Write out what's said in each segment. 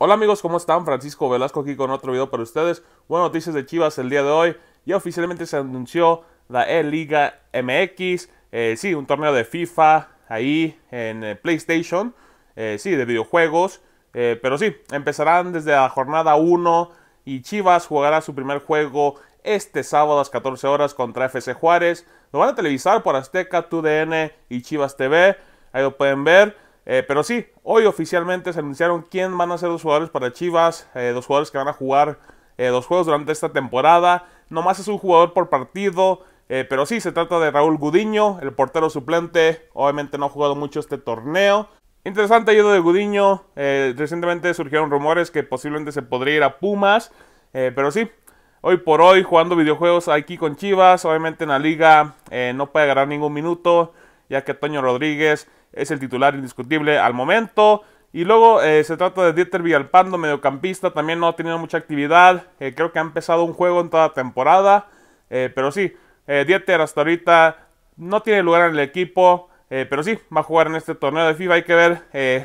Hola amigos, ¿cómo están? Francisco Velasco aquí con otro video para ustedes. Buenas noticias de Chivas el día de hoy. Ya oficialmente se anunció la E-Liga MX. Eh, sí, un torneo de FIFA ahí en eh, PlayStation. Eh, sí, de videojuegos. pero sí, empezarán desde la jornada 1 y Chivas jugará su primer juego este sábado a las 14 horas contra FC Juárez. Lo van a televisar por Azteca, 2DN y Chivas TV. Ahí lo pueden ver. Eh, pero sí, hoy oficialmente se anunciaron quién van a ser los jugadores para Chivas, eh, los jugadores que van a jugar eh, los juegos durante esta temporada. Nomás es un jugador por partido, eh, pero sí, se trata de Raúl Gudiño, el portero suplente. Obviamente no ha jugado mucho este torneo. Interesante ayuda de Gudiño. Eh, recientemente surgieron rumores que posiblemente se podría ir a Pumas, pero sí. Hoy por hoy jugando videojuegos aquí con Chivas, obviamente en la liga no puede ganar ningún minuto, ya que Toño Rodríguez es el titular indiscutible al momento. Y luego eh, se trata de Dieter Villalpando, mediocampista, también no ha tenido mucha actividad, eh, creo que ha empezado un juego en toda temporada, eh, pero sí, Dieter hasta ahorita no tiene lugar en el equipo, pero sí, va a jugar en este torneo de FIFA, hay que ver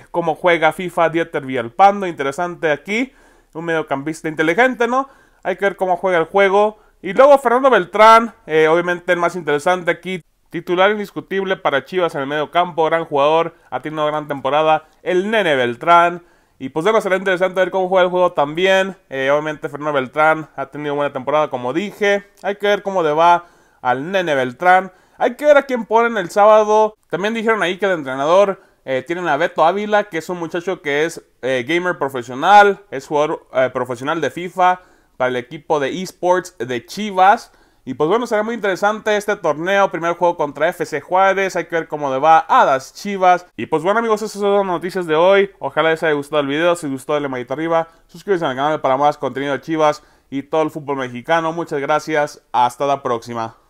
cómo juega FIFA Dieter Villalpando, interesante aquí, un mediocampista inteligente, ¿no? Hay que ver cómo juega el juego. Y luego Fernando Beltrán, obviamente el más interesante aquí, Titular indiscutible para Chivas en el medio campo, gran jugador, ha tenido una gran temporada. El nene Beltrán. Y pues debe ser interesante ver cómo juega el juego también. Eh, obviamente Fernando Beltrán ha tenido buena temporada, como dije. Hay que ver cómo le va al nene Beltrán. Hay que ver a quién ponen el sábado. También dijeron ahí que el entrenador tiene eh, tienen a Beto Ávila, que es un muchacho que es eh, gamer profesional, es jugador profesional de FIFA para el equipo de esports de Chivas. Y pues bueno, será muy interesante este torneo. Primer juego contra FC Juárez. Hay que ver cómo le va a las chivas. Y pues bueno, amigos, esas son las noticias de hoy. Ojalá les haya gustado el video. Si les gustó, denle manita arriba. Suscríbanse al canal para más contenido de chivas y todo el fútbol mexicano. Muchas gracias. Hasta la próxima.